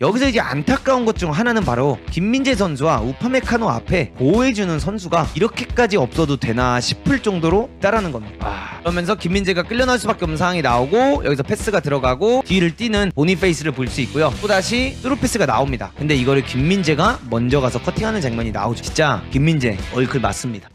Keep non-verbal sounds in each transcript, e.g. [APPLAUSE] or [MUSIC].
여기서 이제 안타까운 것 중 하나는 바로 김민재 선수와 우파메카노 앞에 보호해주는 선수가 이렇게까지 없어도 되나 싶을 정도로 따라는 겁니다. 아... 그러면서 김민재가 끌려날 수밖에 없는 상황이 나오고 여기서 패스가 들어가고 뒤를 뛰는 보니페이스를 볼 수 있고요. 또다시 뚜루패스가 나옵니다. 근데 이거를 김민재가 먼저 가서 커팅하는 장면이 나오죠. 진짜 김민재 얼클 맞습니다.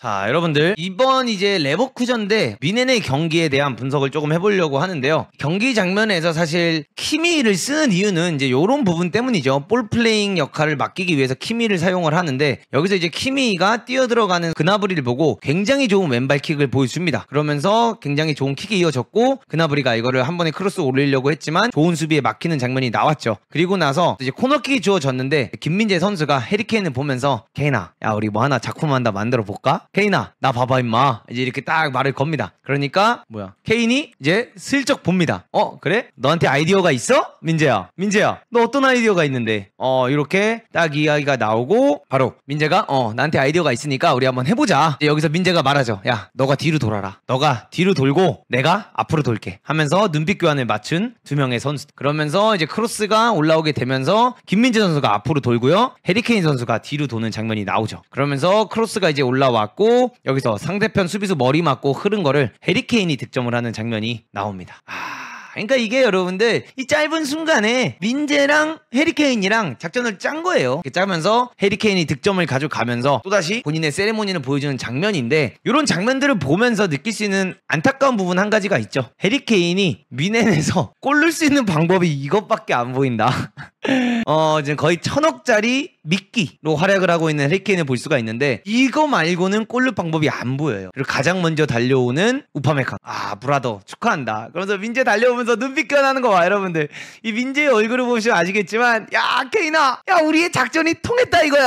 자, 여러분들 이번 이제 레버쿠전대 미넨의 경기에 대한 분석을 조금 해보려고 하는데요. 경기 장면에서 사실 키미를 쓰는 이유는 이제 요런 부분 때문이죠. 볼 플레잉 역할을 맡기기 위해서 키미를 사용을 하는데 여기서 이제 키미가 뛰어 들어가는 그나브리를 보고 굉장히 좋은 왼발 킥을 보여줍니다. 그러면서 굉장히 좋은 킥이 이어졌고 그나브리가 이거를 한 번에 크로스 올리려고 했지만 좋은 수비에 막히는 장면이 나왔죠. 그리고 나서 이제 코너킥이 주어졌는데 김민재 선수가 해리케인을 보면서 케이나 야 우리 뭐 하나 작품 한다 만들어 볼까? 케인아 나 봐봐 임마 이제 이렇게 딱 말을 겁니다 그러니까 뭐야 케인이 이제 슬쩍 봅니다 어 그래 너한테 아이디어가 있어 민재야 민재야 너 어떤 아이디어가 있는데 어 이렇게 딱 이야기가 나오고 바로 민재가 어 나한테 아이디어가 있으니까 우리 한번 해보자 여기서 민재가 말하죠 야 너가 뒤로 돌아라 너가 뒤로 돌고 내가 앞으로 돌게 하면서 눈빛 교환을 맞춘 두 명의 선수 그러면서 이제 크로스가 올라오게 되면서 김민재 선수가 앞으로 돌고요 해리케인 선수가 뒤로 도는 장면이 나오죠 그러면서 크로스가 이제 올라왔고 맞고 여기서 상대편 수비수 머리 맞고 흐른 거를 해리케인이 득점을 하는 장면이 나옵니다. 아... 그러니까 이게 여러분들 이 짧은 순간에 민재랑 해리케인이랑 작전을 짠 거예요. 짜면서 해리케인이 득점을 가져가면서 또다시 본인의 세레모니를 보여주는 장면인데 이런 장면들을 보면서 느낄 수 있는 안타까운 부분 한 가지가 있죠. 해리케인이 미넨에서 골 넣을 수 있는 방법이 이것밖에 안 보인다. [LAUGHS] 어, 지금 거의 천억짜리 미끼로 활약을 하고 있는 헤리케인을볼 수가 있는데 이거 말고는 골넣 방법이 안 보여요. 그리고 가장 먼저 달려오는 우파메카. 아 브라더 축하한다. 그러면서 민재 달려오면서 눈빛 변하는거 봐 여러분들. 이 민재의 얼굴을 보시면 아시겠지만 야 케이나 야 우리의 작전이 통했다 이거야.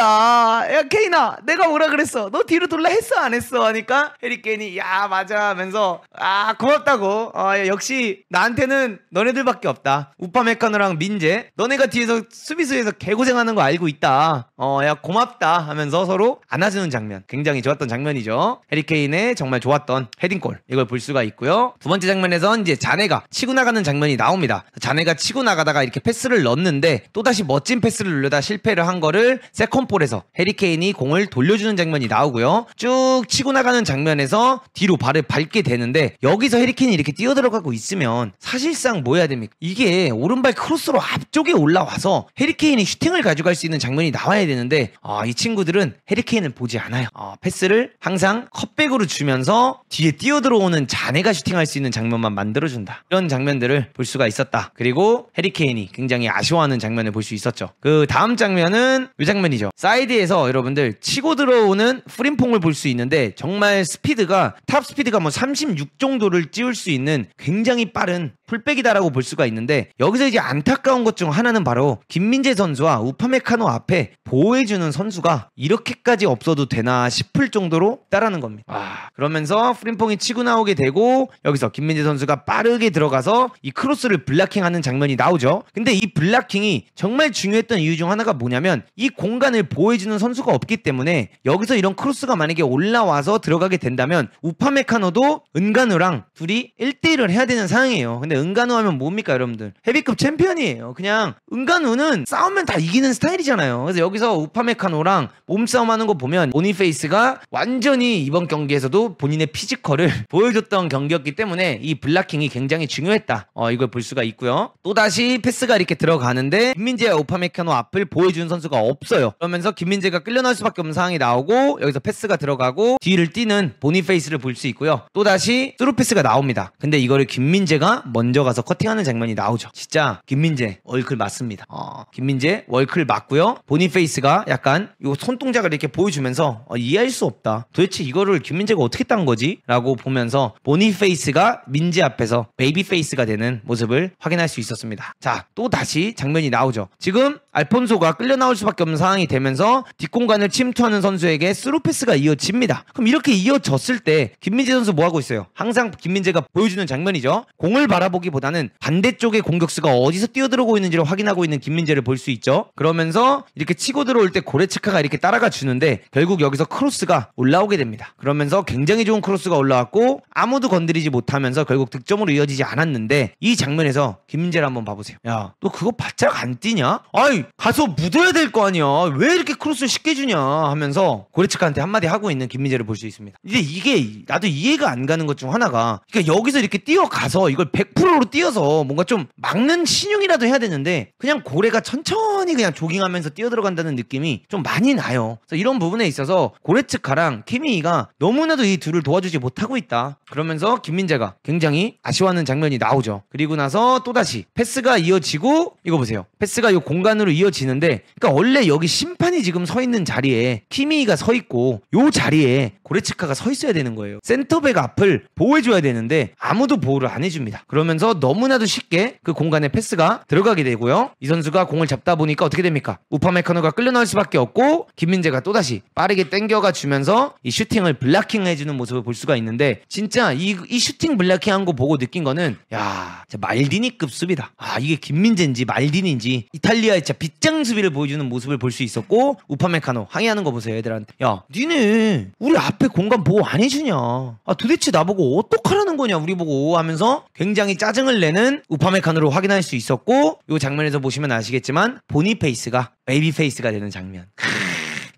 야 케이나 내가 뭐라 그랬어. 너 뒤로 돌라 했어 안 했어 하니까 헤리케인이야 맞아 하면서 아 고맙다고. 아, 야, 역시 나한테는 너네들밖에 없다. 우파메카노랑 민재 너네가 뒤에서 수비수에서 개고생하는 거 알고 있다. 어, 야 고맙다 하면서 서로 안아주는 장면. 굉장히 좋았던 장면이죠. 해리케인의 정말 좋았던 헤딩골 이걸 볼 수가 있고요. 두 번째 장면에선 이제 자네가 치고 나가는 장면이 나옵니다. 자네가 치고 나가다가 이렇게 패스를 넣는데 또다시 멋진 패스를 넣려다 실패를 한 거를 세컨볼에서 해리케인이 공을 돌려주는 장면이 나오고요. 쭉 치고 나가는 장면에서 뒤로 발을 밟게 되는데 여기서 해리케인이 이렇게 뛰어들어가고 있으면 사실상 뭐 해야 됩니까? 이게 오른발 크로스로 앞쪽에 올라와서 해리케인이 슈팅을 가져갈 수 있는 장면이 나 나와야 되는데 아, 이 친구들은 헤리케인을 보지 않아요. 아, 패스를 항상 컵백으로 주면서 뒤에 뛰어들어오는 자네가 슈팅할 수 있는 장면만 만들어준다. 이런 장면들을 볼 수가 있었다. 그리고 헤리케인이 굉장히 아쉬워하는 장면을 볼 수 있었죠. 그 다음 장면은 이 장면이죠. 사이드에서 여러분들 치고 들어오는 프림퐁을 볼 수 있는데 정말 스피드가 탑 스피드가 뭐 36 정도를 찌울 수 있는 굉장히 빠른 풀백이다라고 볼 수가 있는데 여기서 이제 안타까운 것 중 하나는 바로 김민재 선수와 우파메카노 앞에 보호해주는 선수가 이렇게까지 없어도 되나 싶을 정도로 따라는 겁니다. 아, 그러면서 프림퐁이 치고 나오게 되고 여기서 김민재 선수가 빠르게 들어가서 이 크로스를 블락킹하는 장면이 나오죠. 근데 이 블락킹이 정말 중요했던 이유 중 하나가 뭐냐면 이 공간을 보호해주는 선수가 없기 때문에 여기서 이런 크로스가 만약에 올라와서 들어가게 된다면 우파메카노도 은간우랑 둘이 1대1을 해야 되는 상황이에요. 근데 은간우 하면 뭡니까 여러분들? 헤비급 챔피언이에요. 그냥 은간우는 싸우면 다 이기는 스타일이잖아요. 그래서 여기서 우파메카노랑 몸싸움하는 거 보면 보니페이스가 완전히 이번 경기에서도 본인의 피지컬을 [LAUGHS] 보여줬던 경기였기 때문에 이 블락킹이 굉장히 중요했다. 어, 이걸 볼 수가 있고요. 또 다시 패스가 이렇게 들어가는데 김민재의 우파메카노 앞을 보여준 선수가 없어요. 그러면서 김민재가 끌려날 수밖에 없는 상황이 나오고 여기서 패스가 들어가고 뒤를 뛰는 보니페이스를 볼 수 있고요. 또 다시 스루 패스가 나옵니다. 근데 이거를 김민재가 먼저 가서 커팅하는 장면이 나오죠. 진짜 김민재 월클 맞습니다. 어, 김민재 월클 맞고요. 본 보니페이스가 약간 요 손동작을 이렇게 보여주면서 어, 이해할 수 없다. 도대체 이거를 김민재가 어떻게 딴 거지? 라고 보면서 보니페이스가 민재 앞에서 베이비페이스가 되는 모습을 확인할 수 있었습니다. 자, 또 다시 장면이 나오죠. 지금 알폰소가 끌려 나올 수밖에 없는 상황이 되면서 뒷공간을 침투하는 선수에게 스루패스가 이어집니다. 그럼 이렇게 이어졌을 때 김민재 선수 뭐 하고 있어요? 항상 김민재가 보여주는 장면이죠. 공을 바라보기보다는 반대쪽의 공격수가 어디서 뛰어들어오고 있는지를 확인하고 있는 김민재를 볼 수 있죠. 그러면서 이렇게 치고 들어올 때 고레츠카가 이렇게 따라가 주는데 결국 여기서 크로스가 올라오게 됩니다. 그러면서 굉장히 좋은 크로스가 올라왔고 아무도 건드리지 못하면서 결국 득점으로 이어지지 않았는데 이 장면에서 김민재를 한번 봐보세요. 야, 너 그거 바짝 안 뛰냐? 아이 가서 묻어야 될 거 아니야. 왜 이렇게 크로스를 쉽게 주냐 하면서 고래츠카한테 한마디 하고 있는 김민재를 볼 수 있습니다. 이제 이게 나도 이해가 안 가는 것 중 하나가 그러니까 여기서 이렇게 뛰어가서 이걸 100%로 뛰어서 뭔가 좀 막는 신용이라도 해야 되는데 그냥 고래가 천천히 그냥 조깅하면서 뛰어들어간다는 느낌이 좀 많이 나요. 그래서 이런 부분에 있어서 고래츠카랑 케미이가 너무나도 이 둘을 도와주지 못하고 있다. 그러면서 김민재가 굉장히 아쉬워하는 장면이 나오죠. 그리고 나서 또다시 패스가 이어지고 이거 보세요. 패스가 이 공간으로 경로 이어지는데 그러니까 원래 여기 심판이 지금 서 있는 자리에 키미가 서 있고 요 자리에 고레츠카가 서 있어야 되는 거예요. 센터백 앞을 보호해줘야 되는데 아무도 보호를 안 해줍니다. 그러면서 너무나도 쉽게 그 공간에 패스가 들어가게 되고요. 이 선수가 공을 잡다 보니까 어떻게 됩니까? 우파메카노가 끌려 나올 수밖에 없고 김민재가 또다시 빠르게 땡겨가 주면서 이 슈팅을 블락킹 해주는 모습을 볼 수가 있는데 진짜 이, 이 슈팅 블락킹 한 거 보고 느낀 거는 야 말디니급 수비다. 아 이게 김민재인지 말디니인지 이탈리아의 진짜 빗장 수비를 보여주는 모습을 볼 수 있었고 우파메카노 항의하는 거 보세요 얘들한테 야 니네 우리 앞 앞에 공간 보고안 해주냐. 아 도대체 나보고 어떡하라는 거냐 우리 보고 하면서 굉장히 짜증을 내는 우파메칸으로 확인할 수 있었고 이 장면에서 보시면 아시겠지만 보니 페이스가 베이비 페이스가 되는 장면.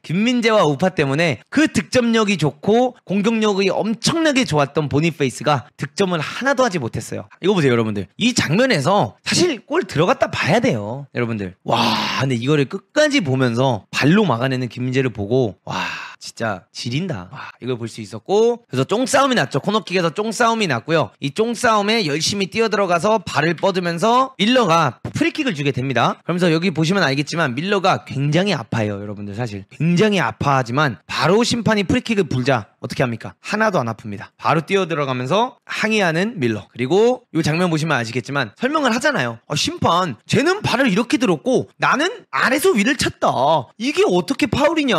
김민재와 우파 때문에 그 득점력이 좋고 공격력이 엄청나게 좋았던 보니페이스가 득점을 하나도 하지 못했어요. 이거 보세요, 여러분들. 이 장면에서 사실 골 들어갔다 봐야 돼요, 여러분들. 와, 근데 이거를 끝까지 보면서 발로 막아내는 김민재를 보고 와. 진짜 지린다. 와, 이걸 볼 수 있었고 그래서 쫑싸움이 났죠. 코너킥에서 쫑싸움이 났고요. 이 쫑싸움에 열심히 뛰어들어가서 발을 뻗으면서 밀러가 프리킥을 주게 됩니다. 그러면서 여기 보시면 알겠지만 밀러가 굉장히 아파요. 여러분들 사실 굉장히 아파하지만 바로 심판이 프리킥을 불자 어떻게 합니까? 하나도 안 아픕니다. 바로 뛰어들어가면서 항의하는 밀러. 그리고 이 장면 보시면 아시겠지만 설명을 하잖아요. 아, 심판 쟤는 발을 이렇게 들었고 나는 아래서 위를 쳤다 이게 어떻게 파울이냐.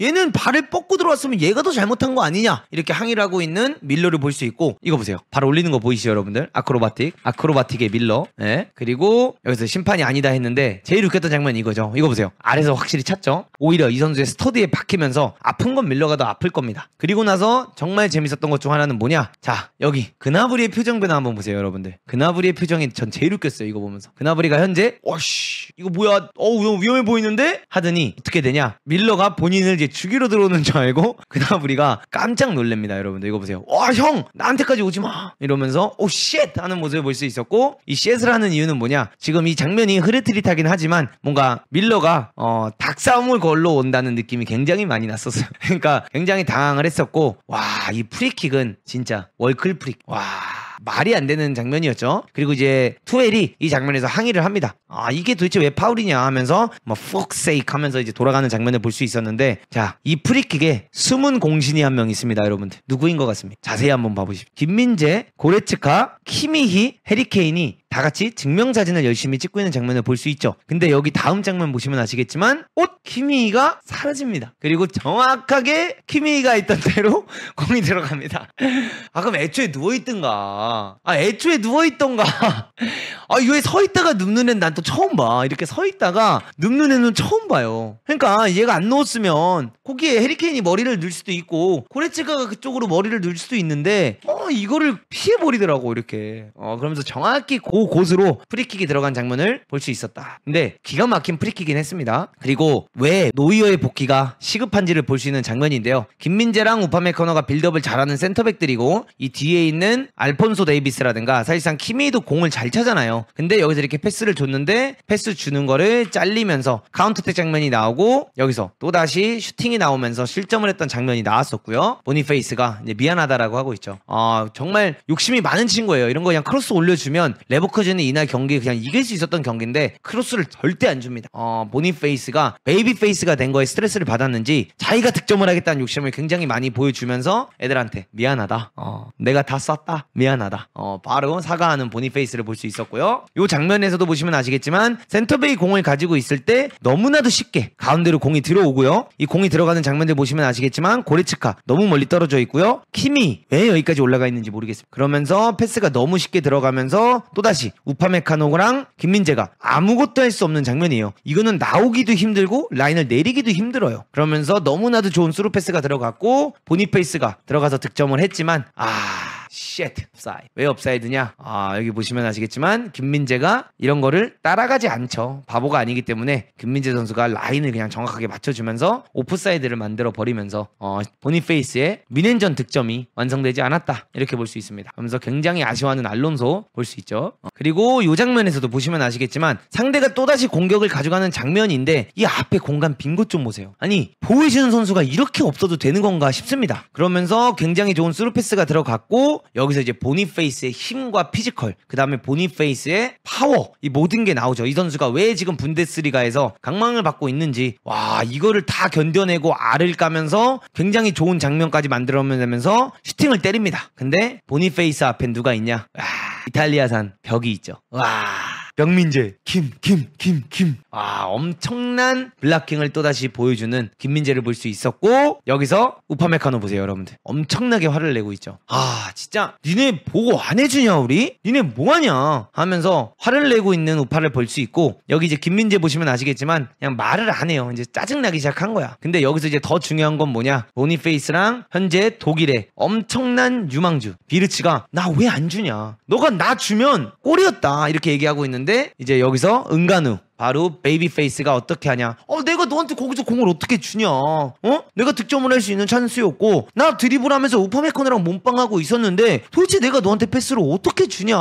얘는 발을 나를 뽑고 들어왔으면 얘가 더 잘못한 거 아니냐 이렇게 항의를 하고 있는 밀러를 볼 수 있고 이거 보세요 바로 올리는 거 보이시죠 여러분들 아크로바틱 아크로바틱의 밀러 예 그리고 여기서 심판이 아니다 했는데 제일 웃겼던 장면이 거죠 이거 보세요 아래서 확실히 찼죠 오히려 이 선수의 스터디에 박히면서 아픈 건 밀러가 더 아플 겁니다 그리고 나서 정말 재밌었던 것 중 하나는 뭐냐 자 여기 그나브리의 표정 변화 한번 보세요 여러분들 그나브리의 표정이 전 제일 웃겼어요 이거 보면서 그나브리가 현재 와씨 이거 뭐야 어우 위험해 보이는데 하더니 어떻게 되냐 밀러가 본인을 이제 죽이러 들어오 쏘는 줄 알고 [LAUGHS] 그다음 우리가 깜짝 놀랍니다 여러분들 이거 보세요 와 형 나한테까지 오지 마 이러면서 오 쉣 하는 모습을 볼 수 있었고 이 쉣을 하는 이유는 뭐냐 지금 이 장면이 흐릿흐릿하긴 하지만 뭔가 밀러가 어, 닭싸움을 걸러 온다는 느낌이 굉장히 많이 났었어요 [LAUGHS] 그러니까 굉장히 당황을 했었고 와 이 프리킥은 진짜 월클 프릭 와 말이 안 되는 장면이었죠. 그리고 이제 투엘이 이 장면에서 항의를 합니다. 아 이게 도대체 왜 파울이냐 하면서 뭐 fuck sake 하면서 이제 돌아가는 장면을 볼 수 있었는데 자 이 프리킥에 숨은 공신이 한 명 있습니다 여러분들 누구인 것 같습니다. 자세히 한번 봐보십시오. 김민재, 고레츠카, 키미히, 해리케인이 다 같이 증명사진을 열심히 찍고 있는 장면을 볼 수 있죠. 근데 여기 다음 장면 보시면 아시겠지만 옷 키미이가 사라집니다. 그리고 정확하게 키미이가 있던 대로 [LAUGHS] 공이 들어갑니다. 아 그럼 애초에 누워있던가 아 애초에 누워있던가 아, 이거서 있다가 눕는 애는 난 또 처음 봐. 이렇게 서 있다가 눕는 애는 처음 봐요. 그러니까 얘가 안 넣었으면 거기에 해리케인이 머리를 넣을 수도 있고 코레츠가 그쪽으로 머리를 넣을 수도 있는데 어, 이거를 피해 버리더라고 이렇게. 어, 그러면서 정확히 고 곳으로 프리킥이 들어간 장면을 볼 수 있었다. 근데 기가 막힌 프리킥이긴 했습니다. 그리고 왜 노이어의 복귀가 시급한지를 볼 수 있는 장면인데요. 김민재랑 우파메커너가 빌드업을 잘하는 센터백들이고 이 뒤에 있는 알폰소 데이비스라든가 사실상 키미도 공을 잘 차잖아요. 근데 여기서 이렇게 패스를 줬는데 패스 주는 거를 잘리면서 카운터택 장면이 나오고 여기서 또다시 슈팅이 나오면서 실점을 했던 장면이 나왔었고요. 보니페이스가 이제 미안하다라고 하고 있죠. 아, 정말 욕심이 많은 친구예요. 이런 거 그냥 크로스 올려주면 레버커젠는 이날 경기 그냥 이길 수 있었던 경기인데 크로스를 절대 안 줍니다. 어, 보니페이스가 베이비 페이스가 된 거에 스트레스를 받았는지 자기가 득점을 하겠다는 욕심을 굉장히 많이 보여주면서 애들한테 미안하다. 어, 내가 다 쐈다. 미안하다. 어, 바로 사과하는 보니페이스를 볼 수 있었고요. 요이 장면에서도 보시면 아시겠지만 센터베이 공을 가지고 있을 때 너무나도 쉽게 가운데로 공이 들어오고요. 이 공이 들어가는 장면들 보시면 아시겠지만 고레츠카 너무 멀리 떨어져 있고요. 킴이 왜 여기까지 올라가 있는지 모르겠습니다. 그러면서 패스가 너무 쉽게 들어가면서 또다시 우파메카노랑 김민재가 아무것도 할 수 없는 장면이에요. 이거는 나오기도 힘들고 라인을 내리기도 힘들어요. 그러면서 너무나도 좋은 수루 패스가 들어갔고 보니페이스가 들어가서 득점을 했지만 아 shit 업사이드. 왜 업사이드냐? 아, 여기 보시면 아시겠지만 김민재가 이런 거를 따라가지 않죠. 바보가 아니기 때문에 김민재 선수가 라인을 그냥 정확하게 맞춰주면서 오프사이드를 만들어 버리면서 어, 보니페이스의 미넨전 득점이 완성되지 않았다. 이렇게 볼 수 있습니다. 하면서 굉장히 아쉬워하는 알론소 볼 수 있죠. 어. 그리고 이 장면에서도 보시면 아시겠지만 상대가 또다시 공격을 가져가는 장면인데 이 앞에 공간 빈 곳 좀 보세요. 아니, 보이시는 선수가 이렇게 없어도 되는 건가 싶습니다. 그러면서 굉장히 좋은 스루패스가 들어갔고 여기서 이제 보니페이스의 힘과 피지컬, 그 다음에 보니페이스의 파워, 이 모든 게 나오죠. 이 선수가 왜 지금 분데스리가에서 강망을 받고 있는지, 와, 이거를 다 견뎌내고 알을 까면서 굉장히 좋은 장면까지 만들어내면서 슈팅을 때립니다. 근데 보니페이스 앞엔 누가 있냐? 와, 아, 이탈리아산 벽이 있죠. 와. 영민재 김김김김아 엄청난 블락킹을 또다시 보여주는 김민재를 볼 수 있었고 여기서 우파메카노 보세요 여러분들 엄청나게 화를 내고 있죠 아 진짜 니네 보고 안 해주냐 우리 니네 뭐하냐 하면서 화를 내고 있는 우파를 볼 수 있고 여기 이제 김민재 보시면 아시겠지만 그냥 말을 안 해요 이제 짜증나기 시작한 거야 근데 여기서 이제 더 중요한 건 뭐냐 보니페이스랑 현재 독일의 엄청난 유망주 비르츠가 나 왜 안 주냐 너가 나 주면 꼴이었다 이렇게 얘기하고 있는데 이제 여기서 은간우 바로 베이비페이스가 어떻게 하냐 어 내가 너한테 거기서 공을 어떻게 주냐 어? 내가 득점을 할 수 있는 찬스였고 나 드리블하면서 우퍼메코너랑 몸빵하고 있었는데 도대체 내가 너한테 패스를 어떻게 주냐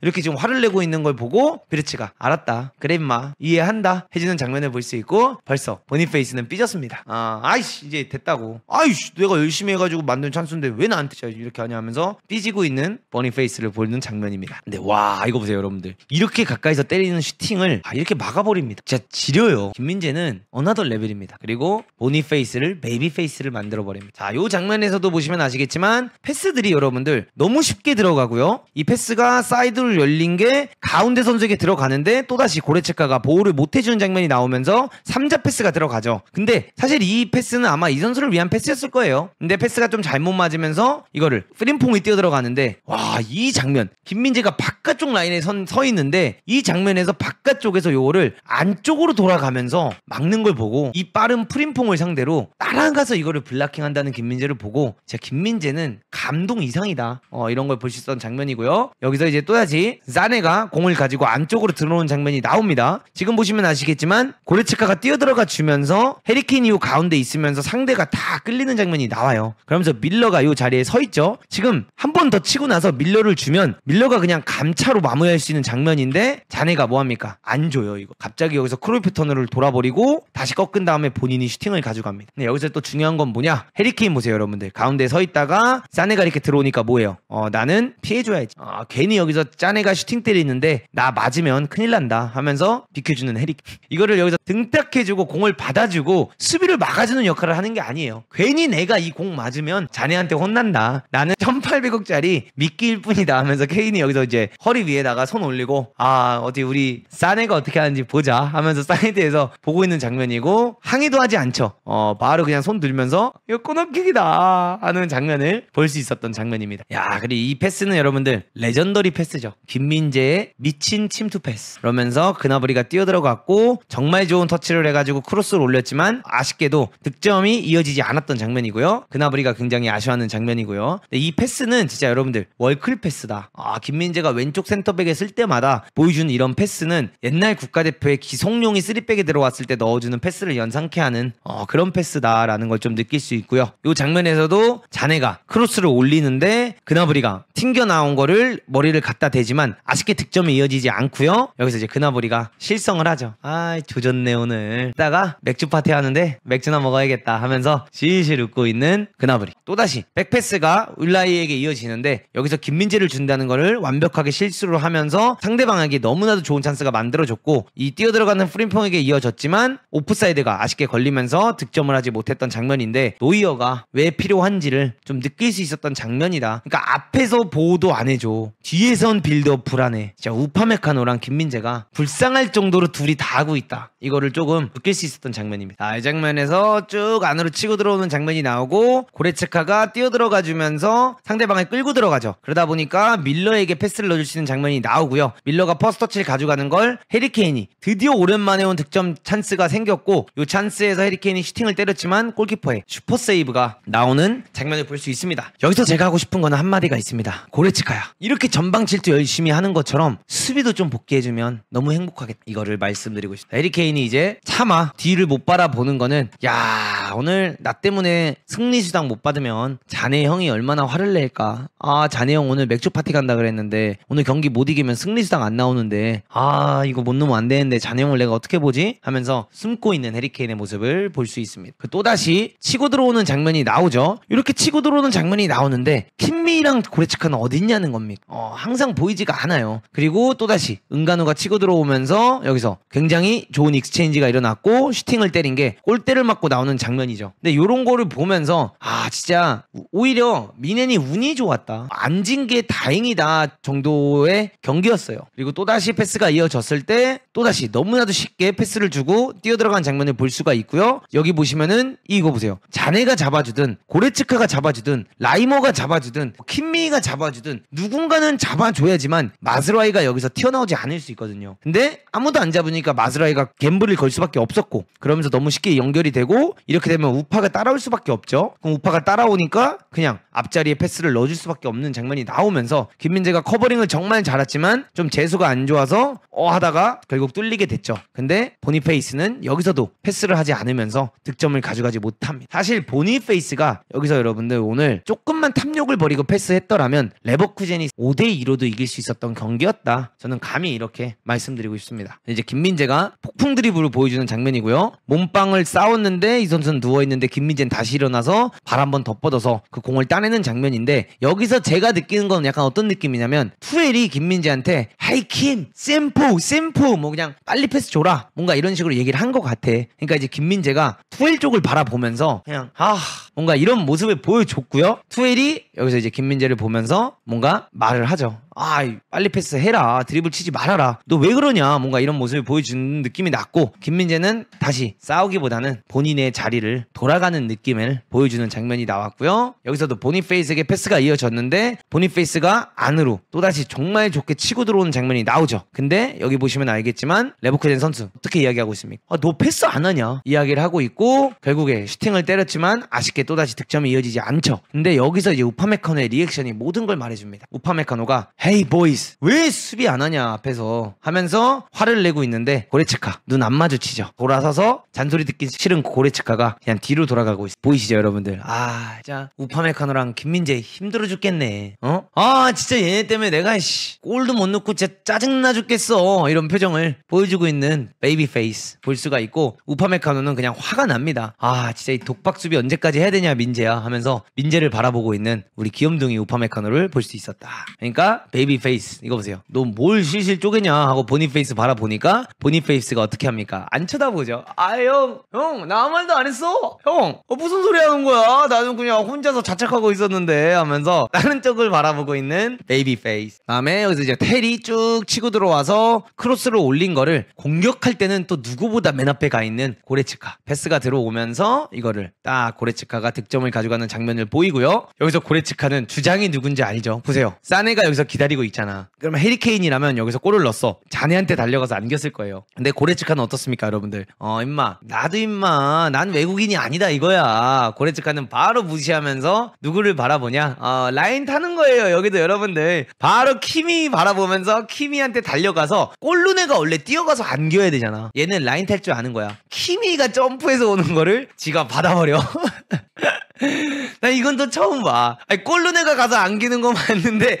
이렇게 지금 화를 내고 있는 걸 보고 비르츠가 알았다 그래 임마 이해한다 해주는 장면을 볼 수 있고 벌써 보니페이스는 삐졌습니다 아 아이씨 이제 됐다고 아이씨 내가 열심히 해가지고 만든 찬스인데 왜 나한테 이렇게 하냐 하면서 삐지고 있는 보니페이스를 보는 장면입니다 근데 와 이거 보세요 여러분들 이렇게 가까이서 때리는 슈팅을 아, 이렇게 막아 버립니다 진짜 지려요. 김민재는 어나더 레벨입니다. 그리고 보니 페이스를 베이비 페이스를 만들어버립니다. 자, 요 장면에서도 보시면 아시겠지만 패스들이 여러분들 너무 쉽게 들어가고요. 이 패스가 사이드로 열린 게 가운데 선수에게 들어가는데 또다시 고레체카가 보호를 못 해주는 장면이 나오면서 3자 패스가 들어가죠. 근데 사실 이 패스는 아마 이 선수를 위한 패스였을 거예요. 근데 패스가 좀 잘못 맞으면서 이거를 프림퐁이 뛰어 들어가는데 와 이 장면 김민재가 바깥쪽 라인에 선, 서 있는데 이 장면에서 바깥쪽에서 요거를 안쪽으로 돌아가면서 막는 걸 보고 이 빠른 프림퐁을 상대로 따라가서 이거를 블락킹한다는 김민재를 보고 제 김민재는 감동 이상이다 어, 이런 걸 볼 수 있었던 장면이고요 여기서 이제 또다시 사네가 공을 가지고 안쪽으로 들어오는 장면이 나옵니다 지금 보시면 아시겠지만 고레츠카가 뛰어들어가 주면서 헤리케인 이후 가운데 있으면서 상대가 다 끌리는 장면이 나와요 그러면서 밀러가 이 자리에 서 있죠 지금 한 번 더 치고 나서 밀러를 주면 밀러가 그냥 감차로 마무리할 수 있는 장면인데 자네가 뭐합니까 안 줘요 이거 갑자기 여기서 크로이프 널을 돌아버리고 다시 꺾은 다음에 본인이 슈팅을 가져갑니다. 근데 여기서 또 중요한 건 뭐냐? 해리케인 보세요, 여러분들. 가운데 서 있다가 싸네가 이렇게 들어오니까 뭐예요? 어, 나는 피해줘야지. 아, 괜히 여기서 짜네가 슈팅 때리는데 나 맞으면 큰일 난다 하면서 비켜주는 해리. 케인 이거를 여기서 등딱해주고 공을 받아주고 수비를 막아주는 역할을 하는 게 아니에요. 괜히 내가 이 공 맞으면 자네한테 혼난다. 나는 1,800억짜리 미끼일 뿐이다 하면서 케인이 여기서 이제 허리 위에다가 손 올리고 아 어디 우리 싸네가 어떻게 하는지 보자 하면서 사이드에서 보고 있는 장면이고 항의도 하지 않죠. 어, 바로 그냥 손 들면서 이거 코너킥이다 하는 장면을 볼 수 있었던 장면입니다. 야, 그리고 이 패스는 여러분들 레전더리 패스죠. 김민재의 미친 침투 패스. 그러면서 그나브리가 뛰어들어갔고 정말 좋은 터치를 해가지고 크로스를 올렸지만 아쉽게도 득점이 이어지지 않았던 장면이고요. 그나브리가 굉장히 아쉬워하는 장면이고요. 이 패스는 진짜 여러분들 월클 패스다. 아, 김민재가 왼쪽 센터백에 쓸 때마다 보여주는 이런 패스는 옛날 국가대 대표의 기성용이 3백에 들어왔을 때 넣어주는 패스를 연상케 하는 어, 그런 패스다라는 걸 좀 느낄 수 있고요. 이 장면에서도 자네가 크로스를 올리는데 그나브리가 튕겨 나온 거를 머리를 갖다 대지만 아쉽게 득점이 이어지지 않고요. 여기서 이제 그나브리가 실성을 하죠. 아 조졌네 오늘. 이따가 맥주 파티 하는데 맥주나 먹어야겠다 하면서 실실 웃고 있는 그나브리. 또다시 백패스가 울라이에게 이어지는데 여기서 김민재를 준다는 거를 완벽하게 실수를 하면서 상대방에게 너무나도 좋은 찬스가 만들어졌고 이 뛰어들어가는 프림퐁에게 이어졌지만 오프사이드가 아쉽게 걸리면서 득점을 하지 못했던 장면인데 노이어가 왜 필요한지를 좀 느낄 수 있었던 장면이다. 그러니까 앞에서 보호도 안 해줘. 뒤에선 빌드업 불안해. 진짜 우파메카노랑 김민재가 불쌍할 정도로 둘이 다 하고 있다. 이거를 조금 느낄 수 있었던 장면입니다. 아, 이 장면에서 쭉 안으로 치고 들어오는 장면이 나오고 고레츠카가 뛰어들어가 주면서 상대방을 끌고 들어가죠. 그러다 보니까 밀러에게 패스를 넣어줄 수 있는 장면이 나오고요. 밀러가 퍼스터치를 가져가는 걸 해리케인이 드디어 오랜만에 온 득점 찬스가 생겼고 이 찬스에서 해리케인이 슈팅을 때렸지만 골키퍼의 슈퍼 세이브가 나오는 장면을 볼 수 있습니다. 여기서 제가 하고 싶은 거는 한마디가 있습니다. 고레츠카야 이렇게 전방 질투 열심히 하는 것처럼 수비도 좀 복귀해주면 너무 행복하겠다. 이거를 말씀드리고 싶다. 해리케인이 이제 차마 뒤를 못 바라보는 거는 야 오늘 나 때문에 승리 수당 못 받으면 자네 형이 얼마나 화를 낼까. 아 자네 형 오늘 맥주 파티 간다 그랬는데 오늘 경기 못 이기면 승리 수당 안 나오는데 아 이거 못 넣으면 안 되는데 내 잔해용을 내가 어떻게 보지? 하면서 숨고 있는 해리케인의 모습을 볼 수 있습니다. 그 또다시 치고 들어오는 장면이 나오죠. 이렇게 치고 들어오는 장면이 나오는데 킴미랑 고레츠카는 어딨냐는 겁니다. 어, 항상 보이지가 않아요. 그리고 또다시 은간우가 치고 들어오면서 여기서 굉장히 좋은 익스체인지가 일어났고 슈팅을 때린 게 골대를 맞고 나오는 장면이죠. 근데 이런 거를 보면서 아 진짜 오히려 미넨이 운이 좋았다. 앉은 게 다행이다 정도의 경기였어요. 그리고 또다시 패스가 이어졌을 때 또다시 듯이 너무나도 쉽게 패스를 주고 뛰어 들어간 장면을 볼 수가 있고요. 여기 보시면은 이거 보세요. 자네가 잡아주든 고레츠카가 잡아주든 라이머가 잡아주든 뭐 킴미가 잡아주든 누군가는 잡아줘야지만 마스라이가 여기서 튀어나오지 않을 수 있거든요. 근데 아무도 안 잡으니까 마스라이가 갬블을 걸 수밖에 없었고 그러면서 너무 쉽게 연결이 되고 이렇게 되면 우파가 따라올 수밖에 없죠. 그럼 우파가 따라오니까 그냥 앞자리에 패스를 넣어줄 수밖에 없는 장면이 나오면서 김민재가 커버링을 정말 잘했지만 좀 재수가 안 좋아서 어 하다가 결국 뚫 뚫리게 됐죠. 근데 보니페이스는 여기서도 패스를 하지 않으면서 득점을 가져가지 못합니다. 사실 보니페이스가 여기서 여러분들 오늘 조금만 탐욕을 버리고 패스했더라면 레버쿠젠이 5대 2로도 이길 수 있었던 경기였다. 저는 감히 이렇게 말씀드리고 싶습니다. 이제 김민재가 폭풍 드리블을 보여주는 장면이고요. 몸빵을 싸웠는데 이 선수는 누워 있는데 김민재는 다시 일어나서 발 한번 덧뻗어서 그 공을 따내는 장면인데 여기서 제가 느끼는 건 약간 어떤 느낌이냐면 투엘이 김민재한테 하이킴 샘포 샘포 뭐 그냥 그냥 빨리 패스 줘라 뭔가 이런 식으로 얘기를 한 것 같아. 그러니까 이제 김민재가 투엘 쪽을 바라보면서 그냥 아 뭔가 이런 모습을 보여줬고요. 투엘이 여기서 이제 김민재를 보면서 뭔가 말을 하죠. 아 빨리 패스해라 드리블 치지 말아라 너 왜 그러냐 뭔가 이런 모습을 보여주는 느낌이 났고 김민재는 다시 싸우기보다는 본인의 자리를 돌아가는 느낌을 보여주는 장면이 나왔고요 여기서도 보니페이스에게 패스가 이어졌는데 보니페이스가 안으로 또다시 정말 좋게 치고 들어오는 장면이 나오죠 근데 여기 보시면 알겠지만 레버크젠 선수 어떻게 이야기하고 있습니까 아, 너 패스 안 하냐 이야기를 하고 있고 결국에 슈팅을 때렸지만 아쉽게 또다시 득점이 이어지지 않죠 근데 여기서 이제 우파메카노의 리액션이 모든 걸 말해줍니다 우파메카노가 헤이 보이스 왜 수비 안 하냐 앞에서 하면서 화를 내고 있는데 고래츠카눈 안 마주치죠 돌아서서 잔소리 듣기 싫은 고래츠카가 그냥 뒤로 돌아가고 있어 보이시죠 여러분들 아 진짜 우파메카노랑 김민재 힘들어 죽겠네 어아 진짜 얘네 때문에 내가 씨 골도 못 넣고 진짜 짜증나 죽겠어 이런 표정을 보여주고 있는 베이비 페이스 볼 수가 있고 우파메카노는 그냥 화가 납니다 아 진짜 이 독박 수비 언제까지 해야 되냐 민재야 하면서 민재를 바라보고 있는 우리 귀염둥이 우파메카노를 볼 수 있었다 그러니까 베이비 페이스 이거 보세요 너 뭘 실실 쪼개냐 하고 보니페이스 바라보니까 보니페이스가 어떻게 합니까 안 쳐다보죠 아형형나 아무 말도 안 했어 형 어, 무슨 소리 하는 거야 나는 그냥 혼자서 자책하고 있었는데 하면서 다른 쪽을 바라보고 나오고 있는 베이비 페이스. 다음에 여기서 이제 테리 쭉 치고 들어와서 크로스를 올린 거를 공격할 때는 또 누구보다 맨 앞에 가 있는 고레츠카. 패스가 들어오면서 이거를 딱 고레츠카가 득점을 가져가는 장면을 보이고요. 여기서 고레츠카는 주장이 누군지 알죠? 보세요. 사네가 여기서 기다리고 있잖아. 그럼면 헤리케인이라면 여기서 골을 넣었어. 자네한테 달려가서 안겼을 거예요. 근데 고레츠카는 어떻습니까, 여러분들? 어, 임마. 나도 임마. 난 외국인이 아니다 이거야. 고레츠카는 바로 무시하면서 누구를 바라보냐? 어, 라인 타는 거예요, 여기도 여러분들 바로 키미 바라보면서 키미한테 달려가서 꼴루네가 원래 뛰어가서 안겨야 되잖아. 얘는 라인 탈 줄 아는 거야. 키미가 점프해서 오는 거를 지가 받아버려. [LAUGHS] [LAUGHS] 나 이건 또 처음 봐. 아니, 꼴루네가 가서 안기는 건 맞는데,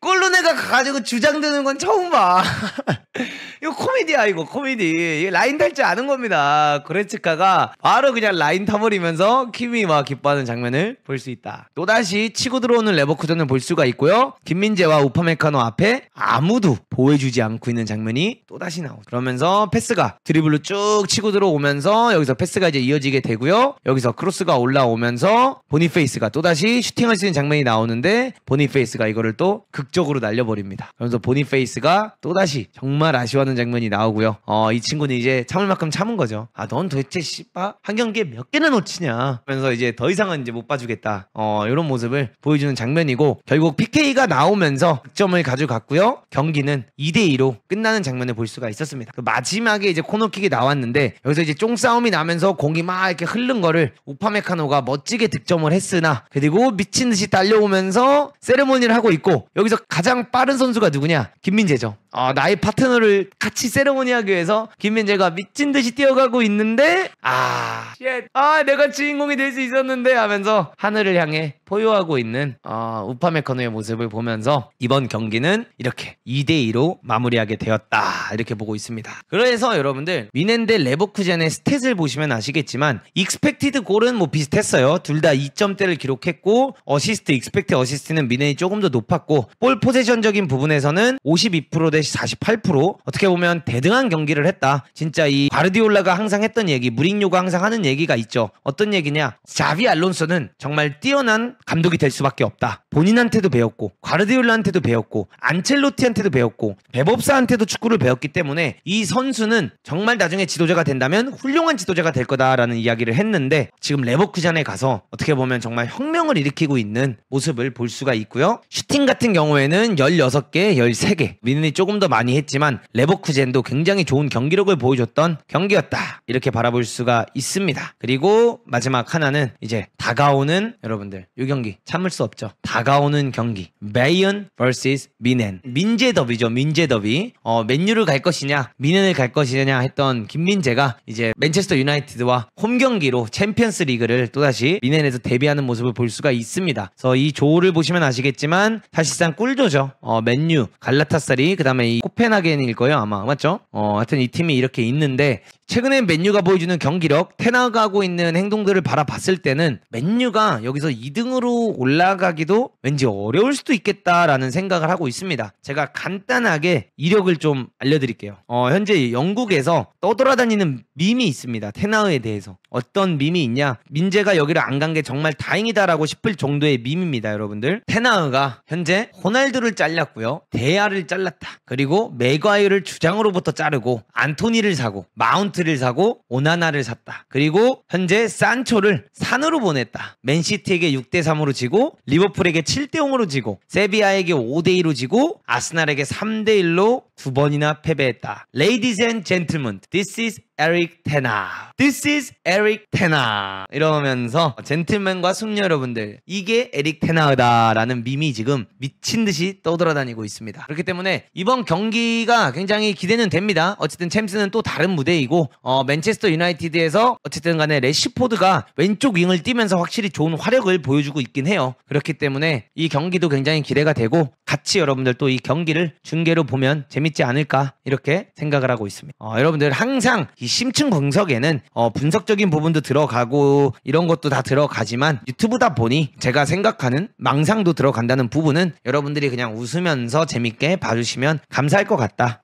꼴루네가 가지고 주장되는 건 처음 봐. [LAUGHS] 이거 코미디야, 이거 코미디. 이거 라인 닮지 않은 겁니다. 그레츠카가 바로 그냥 라인 타버리면서 키미와 기뻐하는 장면을 볼 수 있다. 또다시 치고 들어오는 레버쿠전을 볼 수가 있고요. 김민재와 우파메카노 앞에 아무도 보여주지 않고 있는 장면이 또다시 나오죠. 그러면서 패스가 드리블로 쭉 치고 들어오면서 여기서 패스가 이제 이어지게 되고요. 여기서 크로스 크로스가 올라오면서 보니페이스가 또다시 슈팅할 수 있는 장면이 나오는데 보니페이스가 이거를 또 극적으로 날려버립니다. 그러면서 보니페이스가 또다시 정말 아쉬워하는 장면이 나오고요. 어, 이 친구는 이제 참을 만큼 참은 거죠. 아, 넌 도대체 씨바 한 경기에 몇 개나 놓치냐. 하면서 이제 더 이상은 이제 못 봐주겠다. 어, 이런 모습을 보여주는 장면이고 결국 PK가 나오면서 득점을 가져갔고요. 경기는 2대 2로 끝나는 장면을 볼 수가 있었습니다. 그 마지막에 이제 코너킥이 나왔는데 여기서 이제 쫑싸움이 나면서 공이 막 이렇게 흐른 거를 우파 u p a m e 가 멋지게 득점을 했으나 그리고 미친 듯이 달려오면서 세레모니를 하고 있고 여기서 가장 빠른 선수가 누구냐? 김민재죠. 아, 나의 파트너를 같이 세레모니하기 위해서 김민재가 미친 듯이 뛰어가고 있는데 아, 쉣. 아, 내가 주인공이 될 수 있었는데 하면서 하늘을 향해 포효하고 있는 어, 우파메커노의 모습을 보면서 이번 경기는 이렇게 2 대2로 마무리하게 되었다 이렇게 보고 있습니다 그래서 여러분들 미넨데 레버쿠젠의 스탯을 보시면 아시겠지만 익스펙티드 골은 뭐 비슷했어요 둘 다 2점대를 기록했고 어시스트 익스펙트 어시스트는 미넨이 조금 더 높았고 볼 포세션적인 부분에서는 52%대 48% 어떻게 보면 대등한 경기를 했다 진짜 이 바르디올라가 항상 했던 얘기 무링요가 항상 하는 얘기가 있죠 어떤 얘기냐 자비 알론소는 정말 뛰어난 감독이 될 수밖에 없다. 본인한테도 배웠고 과르디올라한테도 배웠고 안첼로티한테도 배웠고 베법사한테도 축구를 배웠기 때문에 이 선수는 정말 나중에 지도자가 된다면 훌륭한 지도자가 될 거다라는 이야기를 했는데 지금 레버쿠잔에 가서 어떻게 보면 정말 혁명을 일으키고 있는 모습을 볼 수가 있고요. 슈팅 같은 경우에는 16개, 13개 민은이 조금 더 많이 했지만 레버쿠젠도 굉장히 좋은 경기력을 보여줬던 경기였다. 이렇게 바라볼 수가 있습니다. 그리고 마지막 하나는 이제 다가오는 여러분들 이 경기 참을 수 없죠. 다가오는 경기 메이언 vs 미넨 민재 더비죠. 민재 더비. 어 맨유를 갈 것이냐 미넨을 갈 것이냐 했던 김민재가 이제 맨체스터 유나이티드와 홈 경기로 챔피언스 리그를 또다시 미넨에서 데뷔하는 모습을 볼 수가 있습니다. 그래서 이 조를 보시면 아시겠지만 사실상 꿀조죠. 어 맨유, 갈라타사이 그다음에 이 코펜하겐일 거예요 아마 맞죠? 어 하여튼 이 팀이 이렇게 있는데 최근에 맨유가 보여주는 경기력 테나가 고 있는 행동들을 바라봤을 때는 맨유가 여기서 2등 2등으로 올라가기도 왠지 어려울 수도 있겠다라는 생각을 하고 있습니다. 제가 간단하게 이력을 좀 알려드릴게요. 어, 현재 영국에서 떠돌아다니는 밈이 있습니다. 테나우에 대해서. 어떤 밈이 있냐 민재가 여기를 안 간 게 정말 다행이다라고 싶을 정도의 밈입니다 여러분들 테나흐가 현재 호날두를 잘랐고요 대야를 잘랐다 그리고 메과이를 주장으로부터 자르고 안토니를 사고 마운트를 사고 오나나를 샀다 그리고 현재 산초를 산으로 보냈다 맨시티에게 6대3으로 지고 리버풀에게 7대0으로 지고 세비야에게 5대2로 지고 아스날에게 3대1로 두 번이나 패배했다 레이디 i e s and gentlemen This is Eric Tena This is Eric 에릭 테나 이러면서 젠틀맨과 숙녀 여러분들 이게 에릭 테나다라는 밈이 지금 미친 듯이 떠돌아다니고 있습니다. 그렇기 때문에 이번 경기가 굉장히 기대는 됩니다. 어쨌든 챔스는 또 다른 무대이고 어, 맨체스터 유나이티드에서 어쨌든 간에 레시포드가 왼쪽 윙을 뛰면서 확실히 좋은 화력을 보여주고 있긴 해요. 그렇기 때문에 이 경기도 굉장히 기대가 되고 같이 여러분들 또 이 경기를 중계로 보면 재밌지 않을까 이렇게 생각을 하고 있습니다. 어, 여러분들 항상 이 심층 분석에는 어, 분석적인 부분도 들어가고 이런 것도 다 들어가지만 유튜브다 보니 제가 생각하는 망상도 들어간다는 부분은 여러분들이 그냥 웃으면서 재밌게 봐주시면 감사할 것 같다.